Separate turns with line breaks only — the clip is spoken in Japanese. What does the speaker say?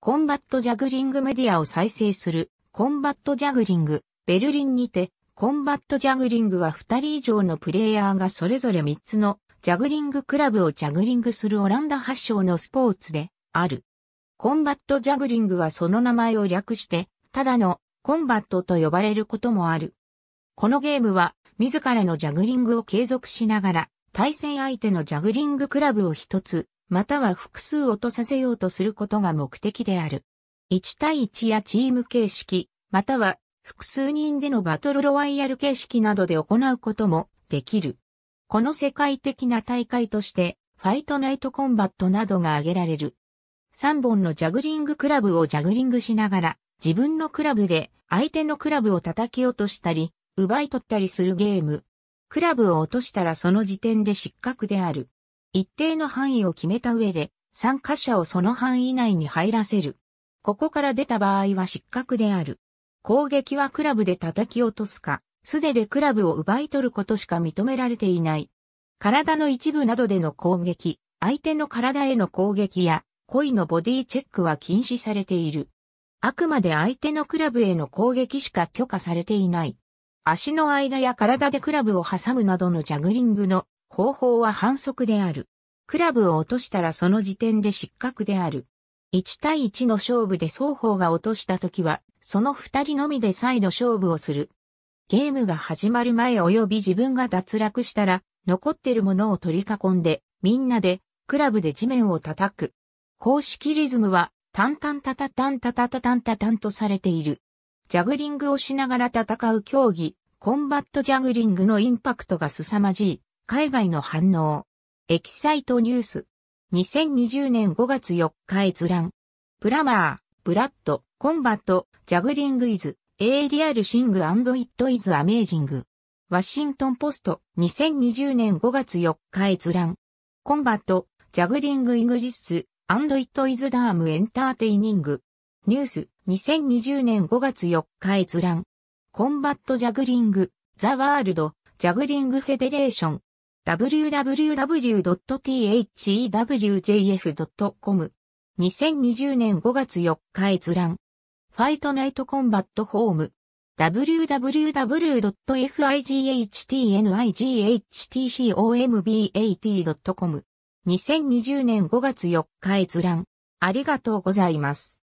コンバットジャグリングメディアを再生する、コンバットジャグリング、ベルリンにて、コンバットジャグリングは2人以上のプレイヤーがそれぞれ3つのジャグリングクラブをジャグリングするオランダ発祥のスポーツである。コンバットジャグリングはその名前を略して、ただのコンバットと呼ばれることもある。このゲームは自らのジャグリングを継続しながら対戦相手のジャグリングクラブを一つまたは複数落とさせようとすることが目的である。1対1やチーム形式、または複数人でのバトルロワイヤル形式などで行うこともできる。この世界的な大会として、ファイトナイトコンバットなどが挙げられる。3本のジャグリングクラブをジャグリングしながら、自分のクラブで相手のクラブを叩き落としたり、奪い取ったりするゲーム。クラブを落としたらその時点で失格である。一定の範囲を決めた上で、参加者をその範囲内に入らせる。ここから出た場合は失格である。攻撃はクラブで叩き落とすか、素手でクラブを奪い取ることしか認められていない。体の一部などでの攻撃、相手の体への攻撃や、恋のボディチェックは禁止されている。あくまで相手のクラブへの攻撃しか許可されていない。足の間や体でクラブを挟むなどのジャグリングの方法は反則である。クラブを落としたらその時点で失格である。1対1の勝負で双方が落とした時は、その2人のみで再度勝負をする。ゲームが始まる前及び自分が脱落したら、残ってるものを取り囲んで、みんなで、クラブで地面を叩く。公式リズムは、タンタンタタタンタタタタンタタンとされている。ジャグリングをしながら戦う競技、コンバットジャグリングのインパクトが凄まじい。海外の反応。エキサイトニュース。2020年5月4日閲覧。プラマー、ブラッド、コンバット、ジャグリングイズ、エイリアルシングイットイズアメージング。ワシントンポスト、2020年5月4日閲覧。コンバット、ジャグリングイグジス、イットイズダームエンターテイニング。ニュース、2020年5月4日閲覧。コンバットジャグリング、ザワールド、ジャグリングフェデレーション、www.thewjf.com 2020年5月4日閲覧ファイトナイトコンバットホーム www.fighttnighhtcombat.com 2020年5月4日閲覧ありがとうございます。